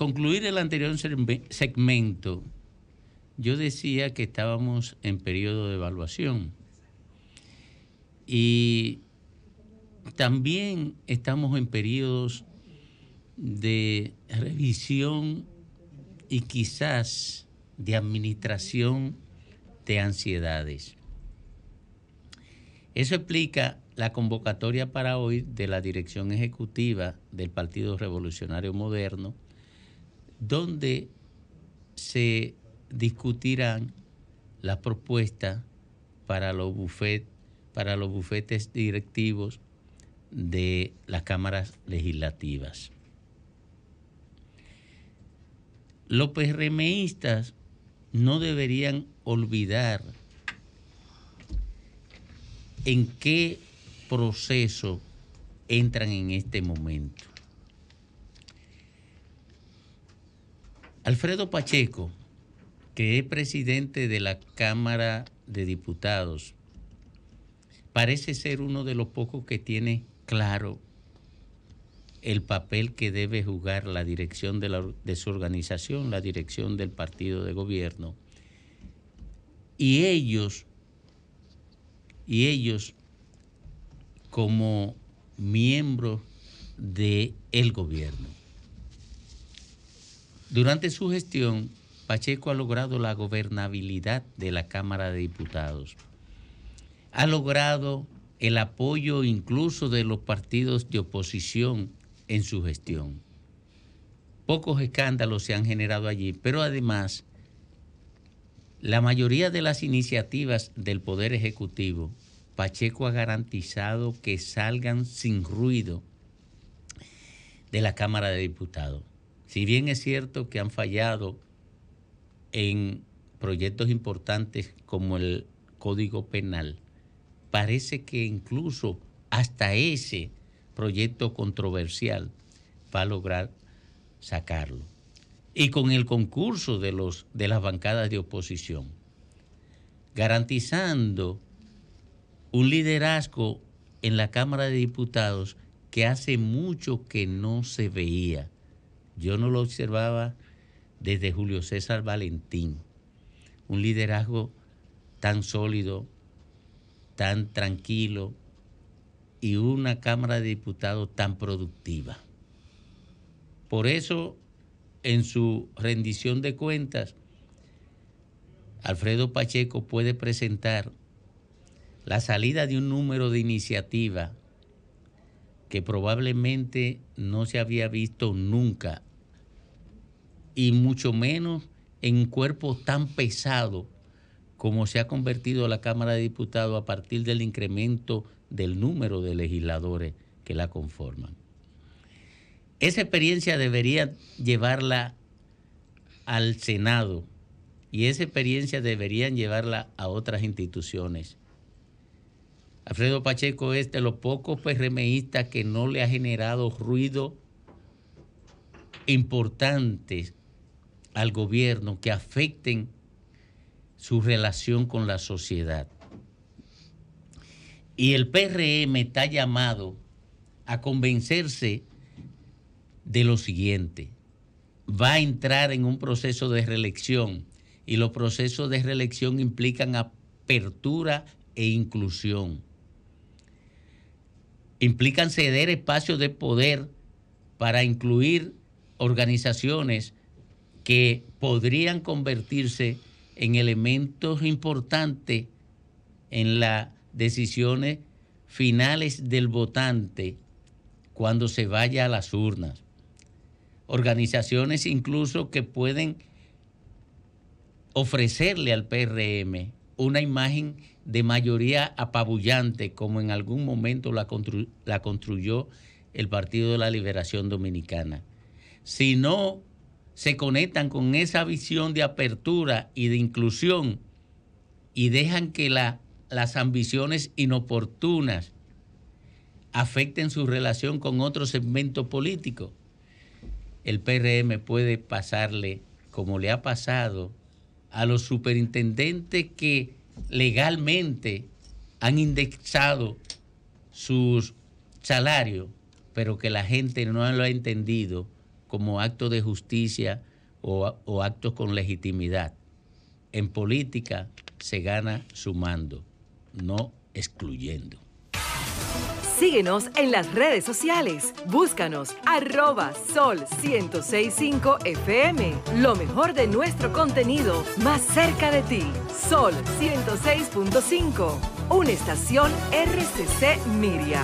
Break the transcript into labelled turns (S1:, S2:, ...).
S1: concluir el anterior segmento, yo decía que estábamos en periodo de evaluación. Y también estamos en periodos de revisión y quizás de administración de ansiedades. Eso explica la convocatoria para hoy de la Dirección Ejecutiva del Partido Revolucionario Moderno donde se discutirán las propuestas para los bufetes directivos de las cámaras legislativas. Los PRMistas no deberían olvidar en qué proceso entran en este momento. Alfredo Pacheco, que es presidente de la Cámara de Diputados, parece ser uno de los pocos que tiene claro el papel que debe jugar la dirección de, la, su organización, la dirección del partido de gobierno. Y ellos, y ellos como miembros del gobierno. Durante su gestión, Pacheco ha logrado la gobernabilidad de la Cámara de Diputados. Ha logrado el apoyo incluso de los partidos de oposición en su gestión. Pocos escándalos se han generado allí, pero además la mayoría de las iniciativas del Poder Ejecutivo, Pacheco ha garantizado que salgan sin ruido de la Cámara de Diputados. Si bien es cierto que han fallado en proyectos importantes como el Código Penal, parece que incluso hasta ese proyecto controversial va a lograr sacarlo. Y con el concurso de, los, de las bancadas de oposición, garantizando un liderazgo en la Cámara de Diputados que hace mucho que no se veía yo no lo observaba desde Julio César Valentín, un liderazgo tan sólido, tan tranquilo y una Cámara de Diputados tan productiva. Por eso, en su rendición de cuentas, Alfredo Pacheco puede presentar la salida de un número de iniciativas que probablemente no se había visto nunca y mucho menos en un cuerpo tan pesado como se ha convertido la Cámara de Diputados a partir del incremento del número de legisladores que la conforman. Esa experiencia debería llevarla al Senado y esa experiencia deberían llevarla a otras instituciones. Alfredo Pacheco es de los pocos PRMistas que no le ha generado ruido importante al gobierno que afecten su relación con la sociedad. Y el PRM está llamado a convencerse de lo siguiente. Va a entrar en un proceso de reelección y los procesos de reelección implican apertura e inclusión. Implican ceder espacios de poder para incluir organizaciones que podrían convertirse en elementos importantes en las decisiones finales del votante cuando se vaya a las urnas. Organizaciones incluso que pueden ofrecerle al PRM una imagen de mayoría apabullante como en algún momento la, la construyó el Partido de la Liberación Dominicana. Si no se conectan con esa visión de apertura y de inclusión y dejan que las ambiciones inoportunas afecten su relación con otro segmento político, el PRM puede pasarle, como le ha pasado, a los superintendentes que legalmente han indexado sus salarios, pero que la gente no lo ha entendido como acto de justicia o, actos con legitimidad. En política se gana sumando, no excluyendo. Síguenos en las redes sociales. Búscanos arroba sol 1065 FM. Lo mejor de nuestro contenido más cerca de ti. Sol 106.5. Una estación RCC Miria.